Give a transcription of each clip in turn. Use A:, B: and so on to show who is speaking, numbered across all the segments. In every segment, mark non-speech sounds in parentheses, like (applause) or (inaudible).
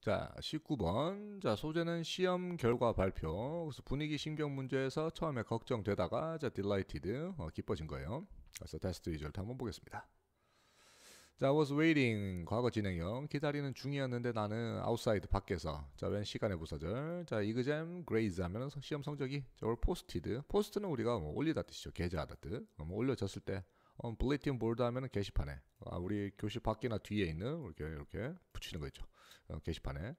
A: 자, 19번. 자, 소재는 시험 결과 발표. 그래서 분위기 신경 문제에서 처음에 걱정되다가 자, delighted 어, 기뻐진 거예요. 그래서 테스트 리절트 한번 보겠습니다. 자, was waiting 과거 진행형 기다리는 중이었는데 나는 outside 밖에서 자, 웬 시간의 부사절. 자, exam grades 하면 시험 성적이 저걸 posted. post는 우리가 뭐 올리다 뜻이죠. 게재하다 뜻. 어, 뭐 올려졌을 때 어, 블리팅 볼드 하면은 게시판에 아, 우리 교실 밖이나 뒤에 있는 이렇게 이렇게 붙이는 거 있죠. 어, 게시판에.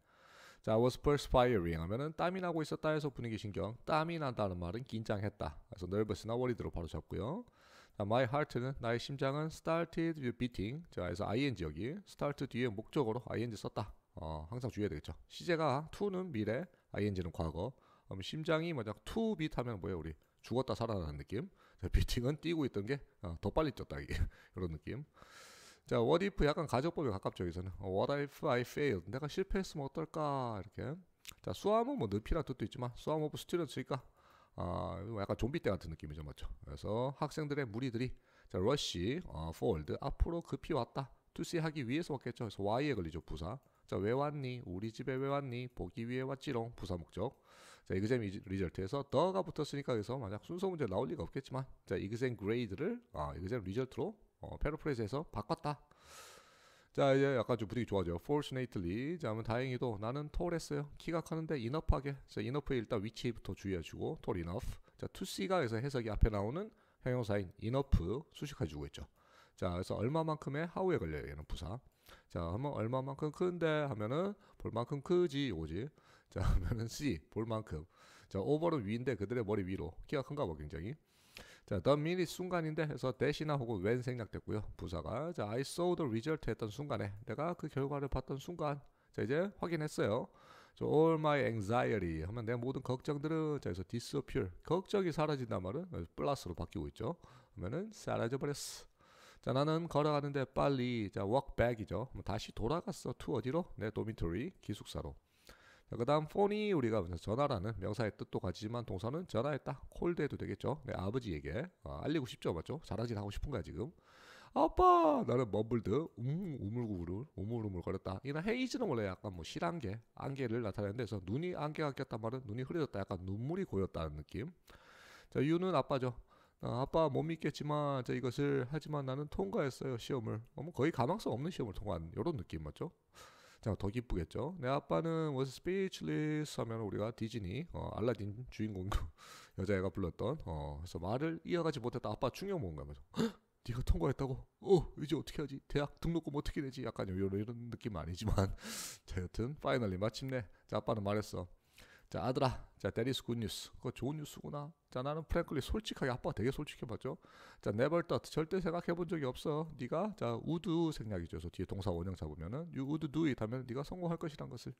A: 자, was perspiring 하면은 땀이 나고 있었다 해서 분위기 신경. 땀이 난다는 말은 긴장했다. 그래서 nervous나 worried로 바로 잡고요. 자, my heart는 나의 심장은 started with beating. 자, 그래서 ing 여기 start 뒤에 목적으로 ing 썼다. 어, 항상 주의해야 되겠죠. 시제가 to는 미래, ing는 과거. 그럼 심장이 뭐냐 to beat 하면 뭐예요, 우리? 죽었다 살아나는 느낌. 비팅은 뛰고 있던 게더 어, 빨리 뛰었다 이런 (laughs) 느낌. 자, what if 약간 가정법에 가깝죠 여기서는. 어, what if I failed? 내가 실패했으면 어떨까 이렇게. 자, 수암은 뭐 늪이란 뜻도 있지만 수암 오브 스튜던트니까 아, 약간 좀비 때 같은 느낌이죠, 맞죠? 그래서 학생들의 무리들이 자, 러쉬, 어, 폴드 앞으로 급히 왔다. 투시 하기 위해서 왔겠죠. 그래서 y에 걸리죠, 부사. 자, 왜 왔니? 우리 집에 왜 왔니? 보기 위해 왔지롱. 부사 목적. 자, 이그잼 리절트에서 더가 붙었으니까 그래서 만약 순서 문제 나올 리가 없겠지만 자, 이그잼 그레이드를 아, 이그잼 리절트로 어, 페러프레즈에서 바꿨다. 자, 이제 약간 좀 분위기 좋아져요. fortunately. 자, 하면 다행히도 나는 톨했어요. 키가 크는데 enough하게. 자, enough에 일단 위치부터 주의해주고 tall enough. 자, to c가 해서 해석이 앞에 나오는 형용사인 enough 수식해 주고 있죠. 자, 그래서 얼마만큼의 how에 걸려요. 얘는 부사. 자, 한번 얼마만큼 큰데 하면은 볼만큼 크지 오지. 자, (laughs) 하면은 C 볼만큼. 자, 오버는 위인데 그들의 머리 위로 키가 큰가 봐 굉장히. 자, the minute 순간인데 해서 대신나 혹은 when 생략됐고요. 부사가 자, I saw the result 했던 순간에 내가 그 결과를 봤던 순간. 자, 이제 확인했어요. 자, all my anxiety 하면 내 모든 걱정들은 자에서 disappear 걱정이 사라진단 말은 플러스로 바뀌고 있죠. 하면은 사라져버렸어. 자, 나는 걸어가는데 빨리. 자, walk back이죠. 뭐 다시 돌아갔어. to 어디로? 내 도미토리, 기숙사로. 자, 그 다음 phone이 우리가 전화라는 명사의 뜻도 가지지만 동사는 전화했다. 콜드 해도 되겠죠. 내 아버지에게 아, 알리고 싶죠. 맞죠? 자랑질 하고 싶은 거야 지금. 아빠 나는 머블드 음, 우물구물 우물우물거렸다. 이나 헤이즈는 원래 약간 뭐 실안개 안개를 나타내는데 서 눈이 안개가 꼈단 말은 눈이 흐려졌다. 약간 눈물이 고였다는 느낌. 자, 이 유는 아빠죠. 어, 아빠 못 믿겠지만 자, 이것을 하지만 나는 통과했어요 시험을 어, 뭐 거의 가망성 없는 시험을 통한 이런 느낌 맞죠? 자, 더 기쁘겠죠. 내 아빠는 was speechless 하면 우리가 디즈니 어, 알라딘 주인공 (laughs) 여자애가 불렀던 어, 그래서 말을 이어가지 못했다. 아빠 충격 먹은 거야. 그래서 네가 통과했다고? 어, 이제 어떻게 하지? 대학 등록금 어떻게 되지 약간 이런, 이런 느낌 아니지만 (laughs) 자, 여튼 파이널리 마침내 자, 아빠는 말했어. 자 아들아 자 that is good news 그거 좋은 뉴스구나 자 나는 프랭클리 솔직하게 아빠가 되게 솔직해 봤죠 자 never thought 절대 생각해 본 적이 없어 네가 자 would 생략이죠 그래서 뒤에 동사 원형 잡으면은 you would do it 하면 네가 성공할 것이란 것을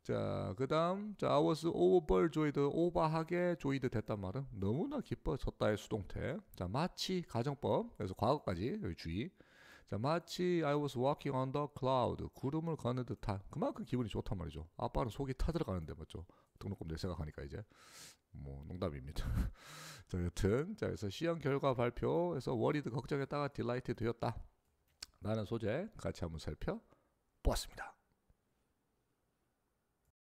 A: 자, 그 다음, 자, I was overjoyed, 오버하게 조이드 됐단 말은 너무나 기뻐졌다의 수동태. 자, 마치 가정법, 그래서 과거까지, 여기 주의. 자, 마치 I was walking on the cloud. 구름을 가는 듯한. 그만큼 기분이 좋단 말이죠. 아빠는 속이 타들어가는데, 맞죠? 등록금 내 생각하니까 이제. 뭐, 농담입니다. (laughs) 자, 여튼. 자, 그래서 시험 결과 발표에서 워리드 걱정했다가 딜라이트 되었다. 라는 소재 같이 한번 살펴보았습니다.